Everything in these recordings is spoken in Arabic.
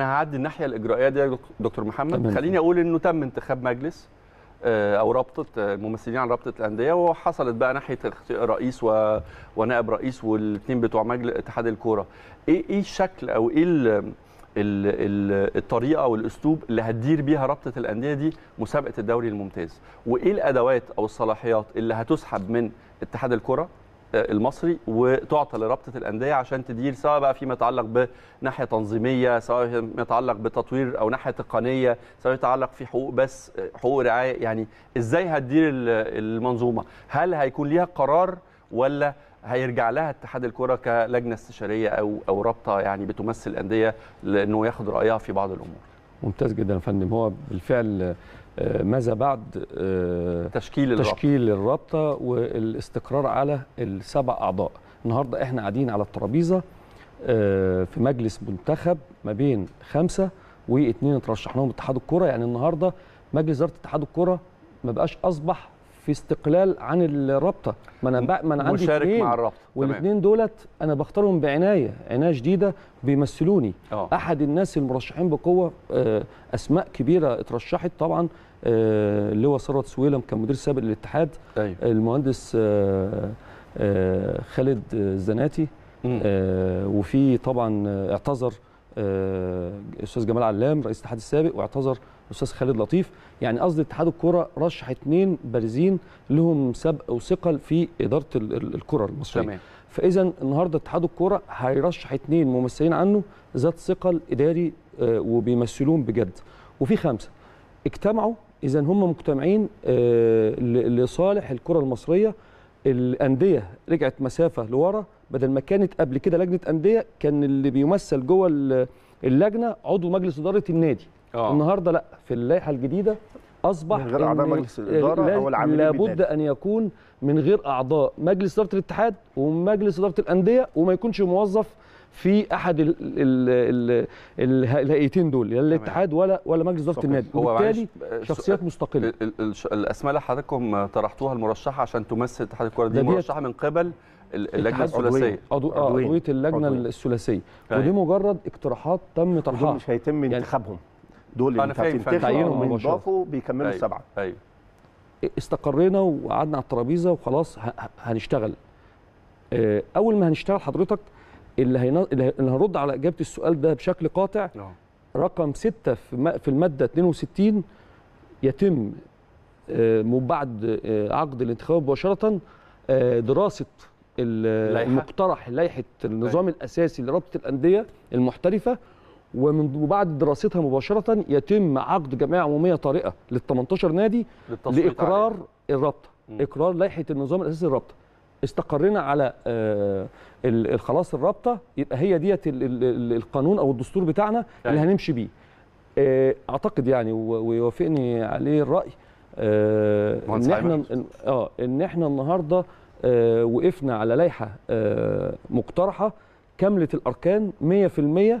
انا هعدي الناحيه الاجرائيه دي يا دكتور محمد طبعا. خليني اقول انه تم انتخاب مجلس آه، او رابطه الممثلين آه، عن رابطه الانديه وحصلت بقى ناحيه رئيس ونائب رئيس والاثنين بتوع مجلس اتحاد الكوره ايه ايه الشكل او ايه الطريقه والاسلوب اللي هتدير بيها رابطه الانديه دي مسابقه الدوري الممتاز وايه الادوات او الصلاحيات اللي هتسحب من اتحاد الكره المصري وتعطى لرابطه الانديه عشان تدير سواء بقى فيما يتعلق بناحيه تنظيميه سواء فيما يتعلق بتطوير او ناحيه تقنيه سواء يتعلق في حقوق بس حقوق رعايه يعني ازاي هتدير المنظومه هل هيكون ليها قرار ولا هيرجع لها اتحاد الكره كلجنه استشاريه او او رابطه يعني بتمثل الانديه لانه ياخد رايها في بعض الامور ممتاز جدا يا فندم هو بالفعل آه، ماذا بعد آه، تشكيل الرابطة. تشكيل الرابطه والاستقرار على السبع اعضاء النهارده احنا قاعدين على الترابيزه آه، في مجلس منتخب ما بين خمسه واثنين اترشح لهم اتحاد الكره يعني النهارده مجلس اداره اتحاد الكره ما بقاش اصبح في استقلال عن الرابطه ما انا ما انا عندي مشارك مع الرابطه والاثنين دولت انا بختارهم بعنايه عنايه شديده بيمثلوني أوه. احد الناس المرشحين بقوه آه، اسماء كبيره اترشحت طبعا آه، اللي هو ثروت سويلم كان مدير سابق للاتحاد أيوه. المهندس آه، خالد الزناتي وفي طبعا اعتذر استاذ جمال علام رئيس الاتحاد السابق واعتذر الاستاذ خالد لطيف يعني قصد اتحاد الكره رشح اثنين بارزين لهم سبق وثقل في اداره الكره المصريه تمام فاذا النهارده اتحاد الكره هيرشح اثنين ممثلين عنه ذات ثقل اداري آه، وبيمثلون بجد وفي خمسه اجتمعوا اذا هم مجتمعين آه، لصالح الكره المصريه الانديه رجعت مسافه لورا بدل ما كانت قبل كده لجنه انديه كان اللي بيمثل جوه اللجنه عضو مجلس اداره النادي أوه. النهارده لا في اللائحه الجديده اصبح من غير اعضاء مجلس الاداره او العاملين لابد ان يكون من غير اعضاء مجلس اداره الاتحاد ومجلس اداره الانديه وما يكونش موظف في احد ال ال ال الهيئتين دول لا الاتحاد ولا ولا مجلس اداره النادي وبالتالي شخصيات مستقله الاسماء اللي حضراتكم طرحتوها المرشحه عشان تمثل اتحاد الكره دي مرشحه من قبل اللجنه الثلاثيه آه، عضويه اللجنه الثلاثيه ودي مجرد اقتراحات تم طرحها مش هيتم يعني انتخابهم يعني دول انت بتنتخبهم وبتضافوا أيوه، أيوه، بيكملوا أيوه، السبعه ايوه استقرينا وقعدنا على الترابيزه وخلاص هنشتغل آه، اول ما هنشتغل حضرتك اللي, اللي هنرد على اجابه السؤال ده بشكل قاطع آه. رقم ستة في, في الماده 62 يتم آه، من بعد عقد الانتخاب مباشره دراسه المقترح لائحه النظام الاساسي لرابطه الانديه المحترفه ومن وبعد دراستها مباشره يتم عقد جمعيه عموميه طارئه لل 18 نادي لاقرار عليه. الرابطه اقرار لائحه النظام الاساسي للرابطه استقرينا على آه، خلاص الرابطه يبقى هي ديت القانون او الدستور بتاعنا يعني. اللي هنمشي بيه آه، اعتقد يعني ويوافقني عليه الراي آه، ان احنا اه ان احنا النهارده وقفنا على لائحه مقترحه كامله الاركان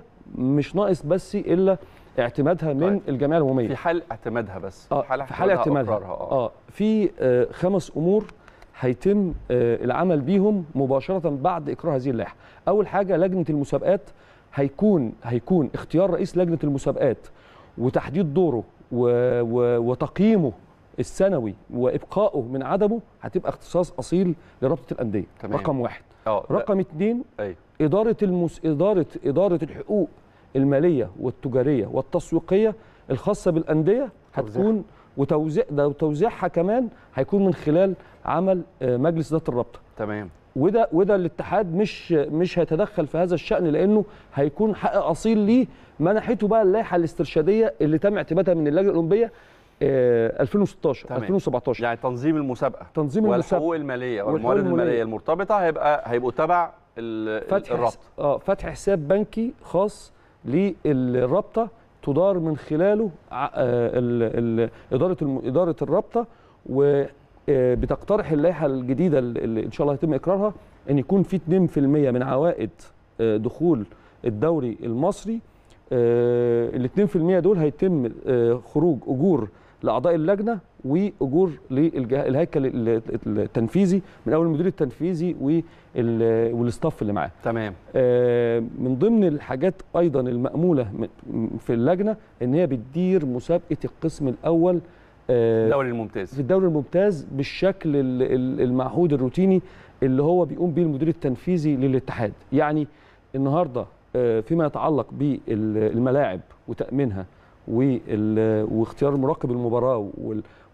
100% مش ناقص بس الا اعتمادها من طيب. الجمعيه العموميه في حال اعتمادها بس آه في حال, في حال اعتمادها آه. اه, في آه خمس امور هيتم آه العمل بيهم مباشره بعد اقرار هذه اللائحه اول حاجه لجنه المسابقات هيكون هيكون اختيار رئيس لجنه المسابقات وتحديد دوره و... و... وتقييمه السنوي وابقائه من عدمه هتبقى اختصاص اصيل لرابطه الانديه تمام. رقم واحد أوه. رقم اثنين أيوه. اداره المس... اداره اداره الحقوق الماليه والتجاريه والتسويقيه الخاصه بالانديه هتكون وتوزيع ده وتوزيعها كمان هيكون من خلال عمل آه، مجلس اداره الرابطه تمام وده وده الاتحاد مش مش هيتدخل في هذا الشان لانه هيكون حق اصيل ليه منحته بقى اللائحه الاسترشاديه اللي تم اعتمادها من اللجنه الاولمبيه 2016 آه، تمام. 2017 يعني تنظيم المسابقه تنظيم المسابقه والحقوق الماليه والموارد الماليه المرتبطه هيبقى هيبقوا تبع الرابطه اه فتح حساب بنكي خاص للرابطه تدار من خلاله آه، اداره اداره الرابطه وبتقترح آه، اللائحه الجديده اللي ان شاء الله هيتم اقرارها ان يكون في 2% من عوائد دخول الدوري المصري ال 2% دول هيتم خروج اجور لاعضاء اللجنه واجور للهيكل التنفيذي من اول المدير التنفيذي والاستاف اللي معاه تمام آه من ضمن الحاجات ايضا الماموله في اللجنه ان هي بتدير مسابقه القسم الاول آه الدوري الممتاز في الدوري الممتاز بالشكل المعهود الروتيني اللي هو بيقوم به المدير التنفيذي للاتحاد يعني النهارده آه فيما يتعلق بالملاعب وتامينها واختيار مراقب المباراه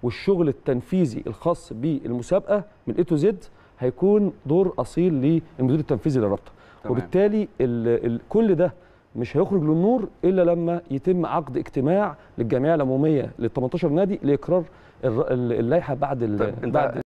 والشغل التنفيذي الخاص بالمسابقه من اي تو زد هيكون دور اصيل للمدير التنفيذي للرابطه وبالتالي الـ الـ كل ده مش هيخرج للنور الا لما يتم عقد اجتماع للجمعيه العموميه لل 18 نادي لاقرار اللائحه بعد طيب، بعد